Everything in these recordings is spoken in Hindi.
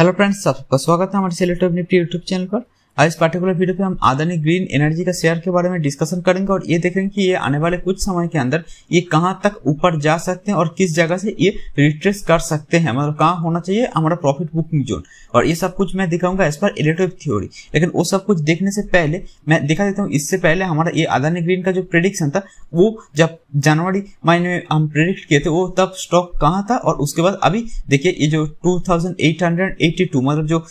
हेलो फ्रेंड्स आप स्वागत है हमारे सेलेक्टिव यूट्यूब चैनल पर आज इस पर्टिकुलर वीडियो पे हम आदानी ग्रीन एनर्जी का शेयर के बारे में डिस्कशन करेंगे और ये देखेंगे कि ये आने वाले कुछ समय के अंदर ये कहाँ तक ऊपर जा सकते हैं और किस जगह से ये रिट्रेस कर सकते हैं मतलब कहाँ होना चाहिए हमारा प्रॉफिट बुकिंग जोन और ये सब कुछ मैं दिखाऊंगा इस पर इलेक्ट्रिक थ्योरी लेकिन वो सब कुछ देखने से पहले मैं दिखा देता हूँ इससे पहले हमारा ये आदानी ग्रीन का जो प्रिडिक्शन था वो जब जनवरी महीने में हम प्रिडिक्ट किए थे वो तब स्टॉक कहाँ था और उसके बाद अभी देखिए ये जो टू मतलब जो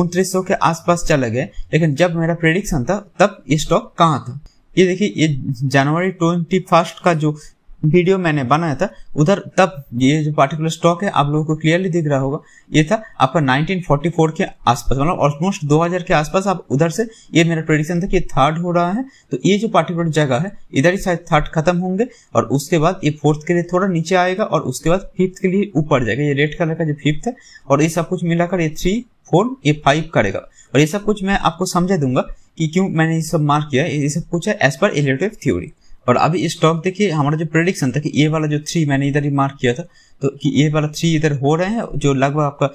उनतीस के आसपास चले गए लेकिन जब मेरा प्रेडिक्शन था तब ये स्टॉक कहाँ था ये देखिए ये जनवरी ट्वेंटी फर्स्ट का जो वीडियो मैंने बनाया था उधर तब ये जो पार्टिकुलर स्टॉक है आप लोगों को क्लियरली दिख रहा होगा ये था आपका 1944 के आसपास मतलब ऑलमोस्ट 2000 के आसपास आप उधर से ये मेरा प्रेडिक्शन था कि थर्ड हो रहा है तो ये जो पार्टिकुलर जगह है इधर ही शायद थर्ड खत्म होंगे और उसके बाद ये फोर्थ के लिए थोड़ा नीचे आएगा और उसके बाद फिफ्थ के लिए ऊपर जाएगा ये रेड कलर का जो फिफ्थ है और ये सब कुछ मिलाकर ये थ्री फोर ये फाइव करेगा और ये सब कुछ मैं आपको समझा दूंगा कि क्यों मैंने ये सब मार्क किया ये सब कुछ है एज पर इलेक्ट्रिक थ्योरी और अभी स्टॉक देखिए हमारा जो प्रेडिक्शन था कि ये वाला जो थ्री मैंने इधर ही मार्क किया था तो कि ये वाला थ्री इधर हो रहे हैं जो लगभग आपका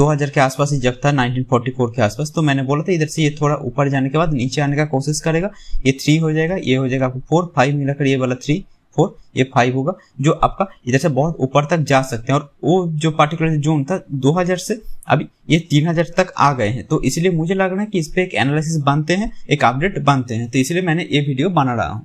2000 के आसपास ही जब था 1944 के आसपास तो मैंने बोला था इधर से ये थोड़ा ऊपर जाने के बाद नीचे आने का कोशिश करेगा ये थ्री हो जाएगा ये हो जाएगा आपको फोर फाइव मिलाकर ये वाला थ्री फोर ये फाइव होगा जो आपका इधर से बहुत ऊपर तक जा सकते हैं और वो जो पार्टिकुलर जोन था 2000 से अभी ये 3000 तक आ गए हैं तो इसलिए मुझे लग रहा है कि इस पर एक एनालिसिस बनते हैं एक अपडेट बनते हैं तो इसलिए मैंने ये वीडियो बना रहा हूँ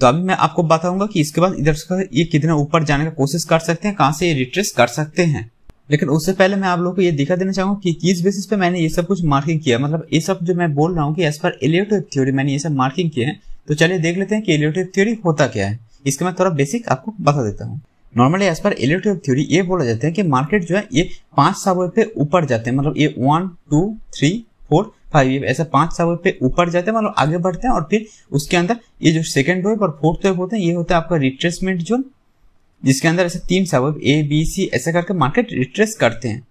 तो अभी मैं आपको बताऊंगा कि इसके बाद इधर से ये कितना ऊपर जाने का कोशिश कर सकते हैं कहाँ से ये रिट्रेस कर सकते हैं लेकिन उससे पहले मैं आप लोगों को ये दिखा देना चाहूंगा कि किस बेसिस पे मैंने ये सब कुछ मार्किंग किया मतलब ये सब जो मैं बोल रहा हूँ कि एज पर एलियोटिव थ्योरी मैंने ये सब मार्किंग किए हैं तो चलिए देख लेते हैं कि एलियोटिव थ्योरी होता क्या है इसके मैं थोड़ा बेसिक आपको बता देता हूँ नॉर्मली एज पर इलेक्ट्रिक थ्योरी ये बोला जाता है कि मार्केट जो है ये पांच सावर पे ऊपर जाते हैं मतलब ये one two three four five wave ऐसा पांच सावर पे ऊपर जाते हैं मतलब आगे बढ़ते हैं और फिर उसके अंदर ये जो सेकेंड वेव और फोर्थ वेव होते हैं ये होता है आपका रिट्रेसमेंट जोन जिसके अंदर ऐसे तीन सावर ए बी सी ऐसा करके मार्केट रिट्रेस करते हैं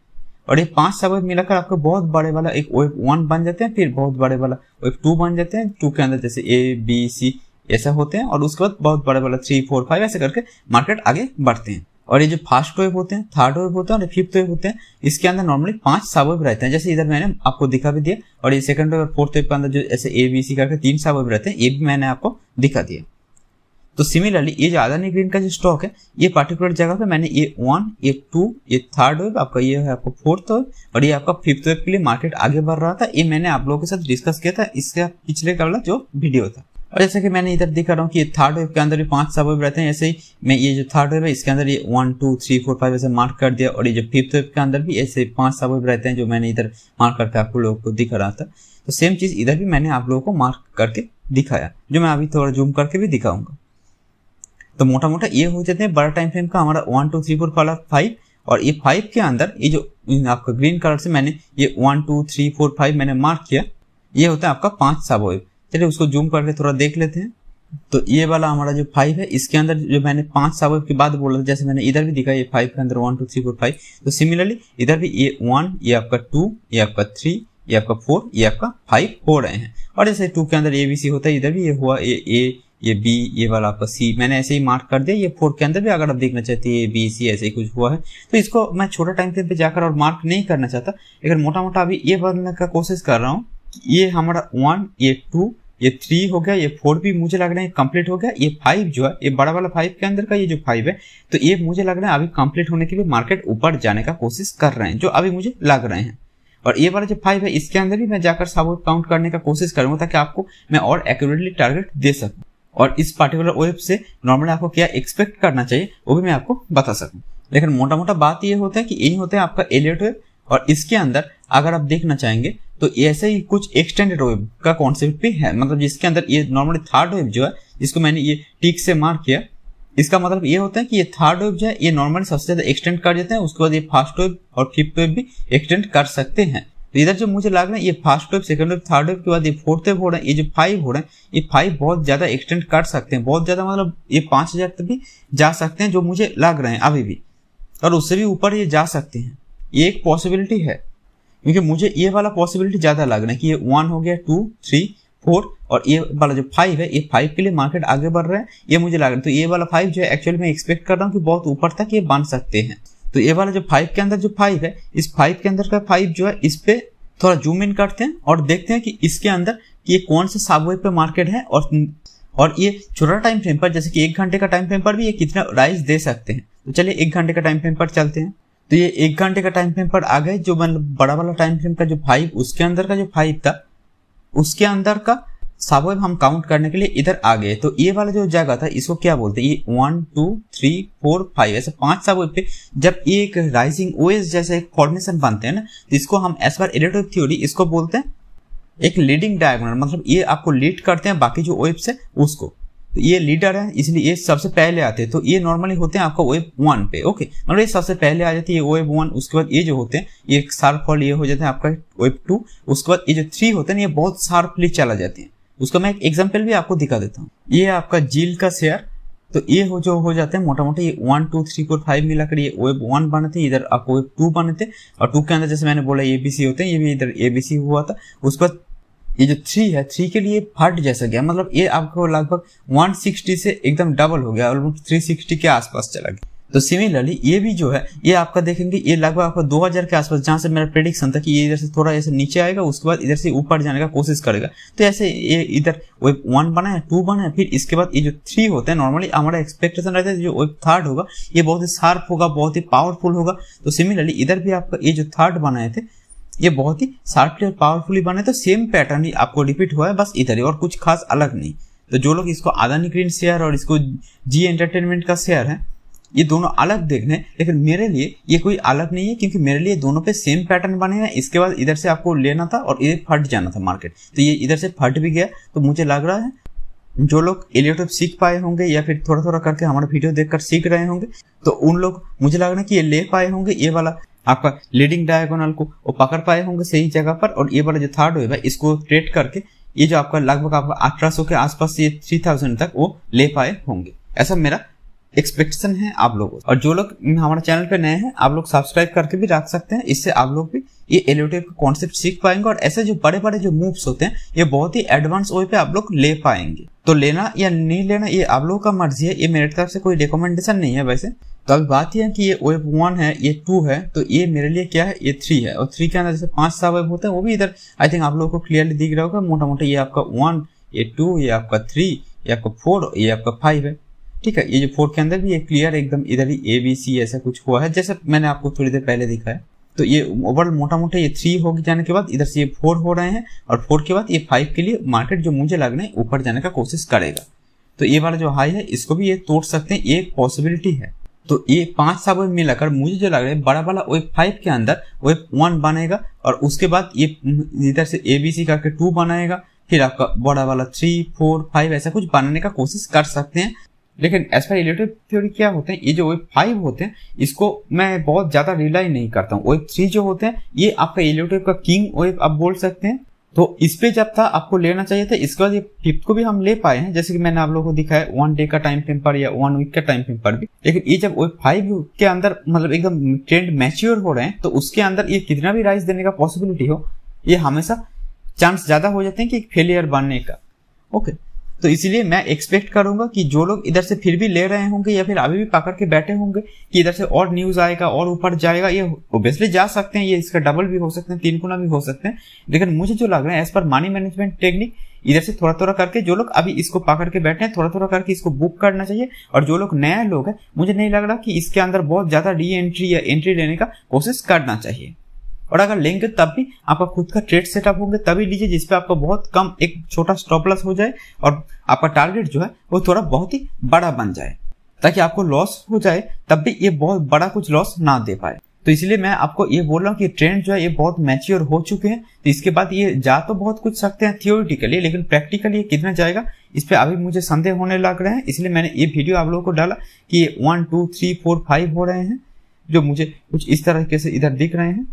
और ये पांच सावर मिलाकर आपको बहुत बड़े वाला एक वेव वन बन जाते हैं फिर बहुत बड़े वाला वेव टू बन जाते हैं टू के अंदर जैसे ए बी सी ऐसा होते हैं और उसके बाद बहुत बड़ा बड़ा थ्री फोर फाइव ऐसे करके मार्केट आगे बढ़ते हैं और ये जो फर्स्ट वेव होते हैं थर्ड वेव होते हैं और फिफ्थ वेव होते हैं इसके अंदर नॉर्मली पांच सब वेव रहते हैं जैसे इधर मैंने आपको दिखा भी दिया और ये सेकंड वेव और फोर्थ वेव के अंदर जो ऐसे ए बी सी करके तीन सब वेव रहते हैं ये भी मैंने आपको दिखा दिया तो सिमिलरली ये जो अदानी ग्रीन का जो स्टॉक है ये पर्टिकुलर जगह पे मैंने ये वन ये टू ये थर्ड वेव आपका ये है आपका फोर्थ वेव और ये आपका फिफ्थ वेव के लिए मार्केट आगे बढ़ रहा था ये मैंने आप लोगों के साथ डिस्कस किया था इसका पिछले का वाला जो वीडियो था और जैसे कि मैंने इधर दिखा रहा हूँ कि थर्ड वेव के अंदर भी पांच सब वेव रहते हैं ऐसे ही मैं ये जो थर्ड वेव है इसके अंदर ये one two three four five ऐसे मार्क कर दिया और ये जो फिफ्थ वेव के अंदर भी ऐसे पांच सब वेव रहते हैं जो मैंने इधर मार्क करके आपको लोगों को दिखा रहा था तो सेम चीज़ इधर भी मैंने आप लोगों को मार्क करके दिखाया जो मैं अभी थोड़ा जूम करके भी दिखाऊंगा तो मोटा मोटा ये हो जाते हैं बड़ा टाइम फ्रेम का हमारा one two three four five और ये फाइव के अंदर ये जो आपका ग्रीन कलर से मैंने ये one two three four five मैंने मार्क किया ये होता है आपका पांच सब वेव चलिए उसको जूम करके थोड़ा देख लेते हैं तो ये वाला हमारा जो फाइव है इसके अंदर जो मैंने पांच सावर के बाद बोला था जैसे मैंने इधर भी दिखाई फाइव के अंदर one two three four five तो सिमिलरली इधर भी ये वन ये आपका टू ये आपका थ्री ये आपका फोर ये आपका फाइव हो रहे हैं और जैसे टू के अंदर ए बी सी होता है इधर भी ये हुआ ए ए ये बी ये वाला आपका सी मैंने ऐसे ही मार्क कर दिया ये फोर के अंदर भी अगर आप देखना चाहते हैं ए बी सी ऐसे ही कुछ हुआ है तो इसको मैं छोटा टाइम पे जाकर और मार्क नहीं करना चाहता लेकिन मोटा मोटा अभी ये बनने का कोशिश कर रहा हूँ ये हमारा वन ये टू ये थ्री हो गया ये फोर भी मुझे लग रहा है कंप्लीट हो गया ये फाइव जो है ये बड़ा वाला फाइव के अंदर का ये जो फाइव है तो ये मुझे लग रहा है अभी कंप्लीट होने के लिए मार्केट ऊपर जाने का कोशिश कर रहे हैं जो अभी मुझे लग रहे हैं और ये वाला जो फाइव है इसके अंदर भी मैं जाकर सपोर्ट काउंट करने का कोशिश करूंगा ताकि आपको मैं और एक्यूरेटली टारगेट दे सकूँ और इस पर्टिकुलर वेब से नॉर्मली आपको क्या एक्सपेक्ट करना चाहिए वो भी मैं आपको बता सकूँ लेकिन मोटा मोटा बात ये होता है कि यही होता है आपका एलियट वेब और इसके अंदर अगर आप देखना चाहेंगे तो ऐसे ही कुछ एक्सटेंडेड वेब का कॉन्सेप्ट भी है मतलब जिसके अंदर ये नॉर्मली थर्ड वेब जो है जिसको मैंने ये टिक से मार्क किया इसका मतलब ये होता है कि ये थर्ड वेब जो है ये नॉर्मली सबसे ज्यादा एक्सटेंड कर देते हैं उसके बाद ये फर्स्ट वेब और फिफ्थ वेब भी एक्सटेंड कर सकते हैं तो इधर जो मुझे लग रहा है ये first wave second wave third wave के बाद ये फोर्थ वेब हो रहा है ये जो फाइव हो रहा है ये फाइव बहुत ज्यादा एक्सटेंड कर सकते हैं बहुत ज्यादा मतलब ये पांच हजार तक भी जा सकते हैं जो मुझे लग रहे हैं अभी भी और उससे भी ऊपर ये जा सकते हैं ये एक पॉसिबिलिटी है क्योंकि मुझे ये वाला पॉसिबिलिटी ज़्यादा लग रहा है कि ये वन हो गया टू थ्री फोर और ये वाला जो फाइव है ये फाइव के लिए मार्केट आगे बढ़ रहा है ये मुझे लग रहा है तो ये वाला फाइव जो है एक्चुअली मैं एक्सपेक्ट कर रहा हूँ कि बहुत ऊपर तक ये बन सकते हैं तो ये वाला जो फाइव के अंदर जो फाइव है इस फाइव के अंदर का फाइव जो है इस पे थोड़ा जूम इन करते हैं और देखते हैं कि इसके अंदर कि ये कौन सा सबवे पे मार्केट है और और ये छोटा टाइम फ्रेम पर जैसे कि एक घंटे का टाइम फ्रेम पर भी ये कितना राइज दे सकते हैं तो चलिए एक घंटे का टाइम फ्रेम पर चलते हैं तो ये एक घंटे का टाइम फ्रेम पर आ गए जो मैंने बड़ा वाला टाइम फ्रेम का जो फाइव उसके अंदर का जो फाइव था उसके अंदर का सबवेब हम काउंट करने के लिए इधर आ गए तो ये वाला जो जगह था इसको क्या बोलते हैं ये one two three four five ऐसे पांच सबवेब पे जब ये एक राइजिंग ओएस जैसे एक फॉर्मेशन बनते हैं ना तो इसको हम एस बार एडिटिव थ्योरी इसको बोलते हैं एक लीडिंग डायगोनल मतलब ये आपको लीड करते हैं बाकी जो वेब्स है उसको तो ये लीडर है इसलिए ये सबसे पहले आते हैं तो ये नॉर्मली होते हैं आपका वेब वन पे ओके मतलब ये सबसे पहले आ जाती है वेब वन उसके बाद ये जो होते हैं ये शार्प ये हो जाते हैं आपका वेब टू उसके बाद ये जो थ्री होते हैं ये बहुत शार्पली चला जाते हैं उसका मैं एक एग्जाम्पल भी आपको दिखा देता हूँ ये आपका जील का शेयर तो ये हो जो हो जाते हैं मोटा मोटा ये one two three four five मिलाकर ये वेब वन बने थे इधर आपको वेब टू बने थे और टू के अंदर जैसे मैंने बोला एबीसी होते हैं ये भी इधर एबीसी हुआ था उसके बाद ये जो थ्री है थ्री के लिए फट जैसा गया मतलब ये आपको लगभग 160 से एकदम डबल हो गया ऑलमोस्ट थ्री सिक्सटी के आसपास चला गया तो सिमिलरली ये भी जो है ये आपका देखेंगे ये लगभग आपका 2000 के आसपास जहां से मेरा प्रेडिक्शन था कि ये इधर से थोड़ा ऐसे नीचे आएगा उसके बाद इधर से ऊपर जाने का कोशिश करेगा तो ऐसे ये इधर वेब वन बना है टू बना है फिर इसके बाद ये जो थ्री होता है नॉर्मली हमारा एक्सपेक्टेशन रहता है जो वेब थर्ड होगा ये बहुत ही शार्प होगा बहुत ही पावरफुल होगा तो सिमिलरली इधर भी आपका ये जो थर्ड बनाए थे ये बहुत ही शार्पली और पावरफुली बने तो सेम पैटर्न ही आपको रिपीट हुआ है बस इधर ही और कुछ खास अलग नहीं तो जो लोग इसको आदानी ग्रीन शेयर और इसको जी एंटरटेनमेंट का शेयर है ये दोनों अलग देख रहे हैं लेकिन मेरे लिए ये कोई अलग नहीं है क्योंकि मेरे लिए दोनों पे सेम पैटर्न बने हैं इसके बाद इधर से आपको लेना था और इधर फट जाना था मार्केट तो ये इधर से फट भी गया तो मुझे लग रहा है जो लोग एलियोटॉप सीख पाए होंगे या फिर थोड़ा थोड़ा करके हमारा वीडियो देखकर सीख रहे होंगे तो उन लोग मुझे लग रहा है कि ये ले पाए होंगे ये वाला आपका लीडिंग डायगोनल को वो पकड़ पाए होंगे सही जगह पर और ये वाला जो थर्ड वेव है इसको ट्रेड करके ये जो आपका लगभग आपका अठारह के आसपास ये थ्री थाउजेंड तक वो ले पाए होंगे ऐसा मेरा एक्सपेक्टेशन है आप लोगों और जो लोग हमारे चैनल पे नए हैं आप लोग सब्सक्राइब करके भी रख सकते हैं इससे आप लोग भी ये एलोटिव का कॉन्सेप्ट सीख पाएंगे और ऐसे जो बड़े बड़े जो मूव्स होते हैं ये बहुत ही एडवांस वे पे आप लोग ले पाएंगे तो लेना या नहीं लेना ये आप लोगों का मर्जी है ये मेरे तरफ से कोई रिकमेंडेशन नहीं है वैसे तो अब बात यह है कि ये वेब वन है ये टू है तो ये मेरे लिए क्या है ये थ्री है और थ्री के अंदर जैसे पांच सा वेब होता है वो भी इधर आई थिंक आप लोगों को क्लियरली दिख रहा होगा मोटा मोटा ये आपका वन ये टू ये आपका थ्री ये आपका फोर ये आपका फाइव है ठीक है ये जो फोर के अंदर भी ये क्लियर एकदम इधर ही ए बी सी ऐसा कुछ हुआ है जैसे मैंने आपको थोड़ी देर पहले दिखाया तो ये ओवरऑल मोटा मोटा ये थ्री हो जाने के बाद इधर से ये फोर हो रहे हैं और फोर के बाद ये फाइव के लिए मार्केट जो मुझे लग रहा है ऊपर जाने का कोशिश करेगा तो ये वाला जो हाई है इसको भी ये तोड़ सकते हैं ये एक पॉसिबिलिटी है तो ये पांच साबुन मिलाकर मुझे जो लग रहा है बड़ा वाला वेब फाइव के अंदर वेब वन बनेगा और उसके बाद ये इधर से ए बी सी करके टू बनाएगा फिर आपका बड़ा वाला थ्री फोर फाइव ऐसा कुछ बनाने का कोशिश कर सकते हैं लेकिन एज पर रिलेटिव थ्योरी क्या होते हैं ये जो वेब फाइव होते हैं इसको मैं बहुत ज्यादा रिलाई नहीं करता हूँ वेब थ्री जो होते हैं ये आपका रिलेटिव का किंग वेब आप बोल सकते हैं तो इस पे जब था आपको लेना चाहिए था इसके बाद ये फिफ्थ को भी हम ले पाए हैं जैसे कि मैंने आप लोगों को दिखाया वन डे का टाइम फ्रेम पर या वन वीक का टाइम फ्रेम पर भी लेकिन ये जब फाइव के अंदर मतलब एकदम ट्रेंड मैच्योर हो रहे हैं तो उसके अंदर ये कितना भी राइस देने का पॉसिबिलिटी हो ये हमेशा चांस ज्यादा हो जाते हैं कि फेलियर बनने का ओके तो इसीलिए मैं एक्सपेक्ट करूंगा कि जो लोग इधर से फिर भी ले रहे होंगे या फिर अभी भी पकड़ के बैठे होंगे कि इधर से और न्यूज आएगा और ऊपर जाएगा ये ओबियसली जा सकते हैं ये इसका डबल भी हो सकते हैं तीन गुना भी हो सकते हैं लेकिन मुझे जो लग रहा है as per money management technique इधर से थोड़ा थोड़ा करके जो लोग अभी इसको पकड़ के बैठे हैं थोड़ा थोड़ा करके इसको बुक करना चाहिए और जो लोग नया लोग है मुझे नहीं लग रहा कि इसके अंदर बहुत ज्यादा री एंट्री या एंट्री लेने का कोशिश करना चाहिए और अगर लेंगे तब भी आपका खुद का ट्रेड सेटअप होंगे तभी लीजिए जिसपे आपको बहुत कम एक छोटा स्टॉप लॉस हो जाए और आपका टारगेट जो है वो थोड़ा बहुत ही बड़ा बन जाए ताकि आपको लॉस हो जाए तब भी ये बहुत बड़ा कुछ लॉस ना दे पाए तो इसलिए मैं आपको ये बोल रहा हूँ कि ट्रेंड जो है ये बहुत मैच्योर हो चुके हैं तो इसके बाद ये जा तो बहुत कुछ सकते हैं थियोरिटिकली लेकिन प्रैक्टिकली ये कितना जाएगा इस पर अभी मुझे संदेह होने लग रहे हैं इसलिए मैंने ये वीडियो आप लोगों को डाला कि one two three four five हो रहे हैं जो मुझे कुछ इस तरह से इधर दिख रहे हैं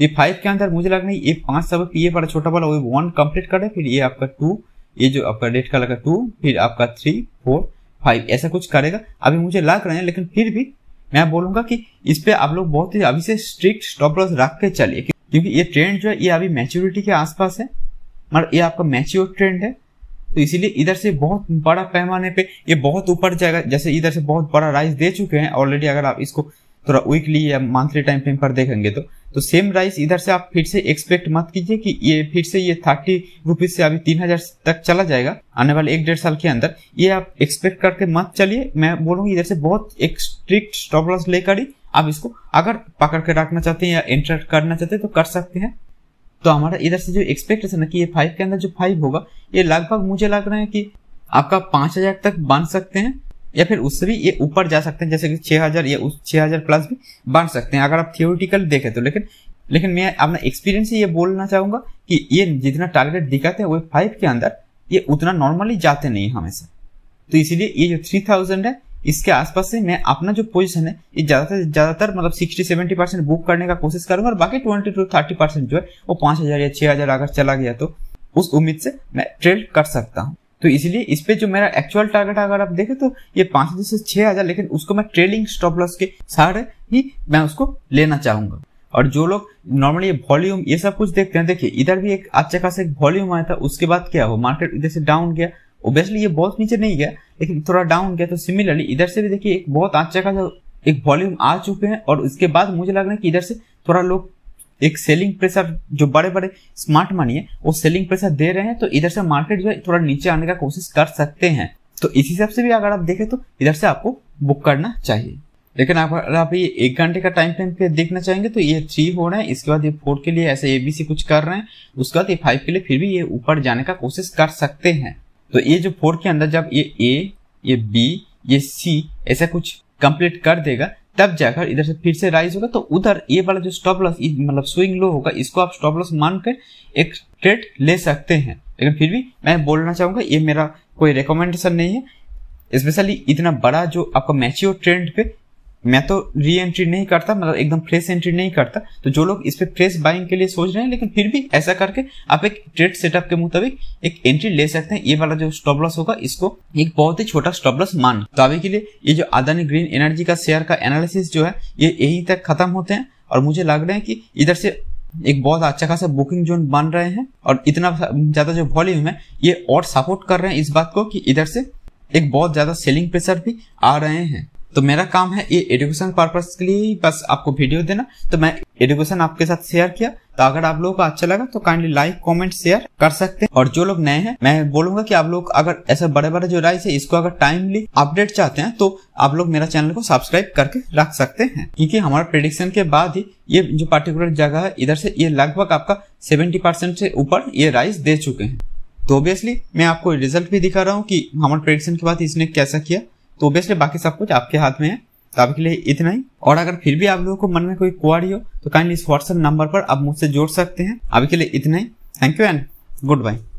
ये फाइव के अंदर मुझे लग रहा है ये पांच सबक ये बड़ा छोटा वाला वन कम्प्लीट करे फिर ये आपका टू ये जो आपका रेड कलर का टू फिर आपका थ्री फोर फाइव ऐसा कुछ करेगा अभी मुझे लग रहा है लेकिन फिर भी मैं बोलूंगा कि इस पे आप लोग बहुत ही अभी से स्ट्रिक्ट स्टॉप लॉस रख के चलिए क्योंकि ये ट्रेंड जो है ये अभी मैच्योरिटी के आसपास है मगर मतलब ये आपका मैच्योर ट्रेंड है तो इसीलिए इधर से बहुत बड़ा पैमाने पे ये बहुत ऊपर जाएगा जैसे इधर से बहुत बड़ा राइस दे चुके हैं ऑलरेडी अगर आप इसको थोड़ा वीकली या मंथली टाइम फ्रेम पर देखेंगे तो तो सेम राइस इधर से आप फिर से एक्सपेक्ट मत कीजिए कि ये फिर से ये थर्टी रुपीज से अभी तीन हजार तक चला जाएगा आने वाले एक डेढ़ साल के अंदर ये आप एक्सपेक्ट करके मत चलिए मैं बोलूंगी इधर से बहुत एक स्ट्रिक्ट स्टॉप लॉस लेकर ही आप इसको अगर पकड़ के रखना चाहते हैं या एंटर करना चाहते हैं तो कर सकते हैं तो हमारा इधर से जो एक्सपेक्टेशन है कि ये फाइव के अंदर जो फाइव होगा ये लगभग मुझे लग रहा है कि आपका पांच हजार तक बन सकते हैं या फिर उससे भी ये ऊपर जा सकते हैं जैसे कि 6000 या उस 6000 प्लस भी बांट सकते हैं अगर आप थियोरिटिकल देखें तो लेकिन लेकिन मैं अपना एक्सपीरियंस ये बोलना चाहूंगा कि ये जितना टारगेट दिखाते हैं वो फाइव के अंदर ये उतना नॉर्मली जाते नहीं हमेशा तो इसीलिए ये जो थ्री थाउजेंड है इसके आसपास से मैं अपना जो पोजीशन है ये ज्यादातर ज्यादातर मतलब सिक्सटी सेवेंटी परसेंट बुक करने का कोशिश करूंगा और बाकी ट्वेंटी टू थर्टी परसेंट जो है वो पांच हजार या छह हजार अगर चला गया तो उस उम्मीद से मैं ट्रेड कर सकता हूँ तो इसलिए इस पे जो मेरा एक्चुअल टारगेट अगर आप देखें तो ये पांच हजार से छह हजार लेकिन उसको मैं ट्रेलिंग स्टॉप लॉस के सहारे ही मैं उसको लेना चाहूंगा और जो लोग नॉर्मली ये वॉल्यूम ये सब कुछ देखते हैं देखिए इधर भी एक अच्छा खासा एक वॉल्यूम आया था उसके बाद क्या हो मार्केट इधर से डाउन गया ओबियसली ये बहुत नीचे नहीं गया लेकिन थोड़ा डाउन गया तो सिमिलरली इधर से भी देखिए एक बहुत अच्छा खासा एक वॉल्यूम आ चुके हैं और उसके बाद मुझे लग रहा है कि इधर से थोड़ा लोग एक सेलिंग प्रेशर जो बड़े बड़े स्मार्ट मनी है वो सेलिंग प्रेशर दे रहे हैं तो इधर से मार्केट जो है थोड़ा नीचे आने का कोशिश कर सकते हैं तो इस हिसाब से भी अगर आप देखें तो इधर से आपको बुक करना चाहिए लेकिन अगर आप ये एक घंटे का टाइम फ्रेम पे देखना चाहेंगे तो ये थ्री हो रहा है इसके बाद ये फोर के लिए ऐसे एबीसी कुछ कर रहे हैं उसके बाद ये फाइव के लिए फिर भी ये ऊपर जाने का कोशिश कर सकते हैं तो ये जो फोर के अंदर जब ये ए ये बी ये सी ऐसा कुछ कंप्लीट कर देगा तब जाकर इधर से फिर से राइज होगा तो उधर ये वाला जो स्टॉप लॉस मतलब स्विंग लो होगा इसको आप स्टॉप लॉस मानकर एक ट्रेड ले सकते हैं लेकिन फिर भी मैं बोलना चाहूंगा ये मेरा कोई रिकमेंडेशन नहीं है स्पेशली इतना बड़ा जो आपका मैच्योर ट्रेंड पे मैं तो री एंट्री नहीं करता मतलब एकदम फ्रेश एंट्री नहीं करता तो जो लोग इस पर फ्रेश बाइंग के लिए सोच रहे हैं लेकिन फिर भी ऐसा करके आप एक ट्रेड सेटअप के मुताबिक एक एंट्री ले सकते हैं ये वाला जो स्टॉप लॉस होगा इसको एक बहुत ही छोटा स्टॉप लॉस मान तो अभी के लिए ये जो अदानी ग्रीन एनर्जी का शेयर का एनालिसिस जो है ये यही तक खत्म होते हैं और मुझे लग रहा है कि इधर से एक बहुत अच्छा खासा बुकिंग जोन बन रहे हैं और इतना ज्यादा जो वॉल्यूम है ये और सपोर्ट कर रहे हैं इस बात को कि इधर से एक बहुत ज्यादा सेलिंग प्रेशर भी आ रहे हैं तो मेरा काम है ये एडुकेशन पर्पज के लिए बस आपको वीडियो देना तो मैं एडुकेशन आपके साथ शेयर किया तो अगर आप लोगों को अच्छा लगा तो काइंडली लाइक कमेंट शेयर कर सकते हैं और जो लोग नए हैं मैं बोलूंगा कि आप लोग अगर ऐसे बड़े बड़े जो राइस है इसको अगर टाइमली अपडेट चाहते हैं तो आप लोग मेरा चैनल को सब्सक्राइब करके रख सकते हैं क्योंकि हमारा प्रिडिक्शन के बाद ही ये जो पर्टिकुलर जगह है इधर से ये लगभग आपका सेवेंटी परसेंट से ऊपर ये राइस दे चुके हैं तो ऑब्वियसली मैं आपको रिजल्ट भी दिखा रहा हूँ कि हमारे प्रिडिक्शन के बाद इसने कैसा किया तो ओबियसली बाकी सब कुछ आपके हाथ में है तो आपके लिए इतना ही और अगर फिर भी आप लोगों को मन में कोई क्वारी हो तो काइंडली इस व्हाट्सएप नंबर पर आप मुझसे जोड़ सकते हैं अभी के लिए इतना ही thank you and good bye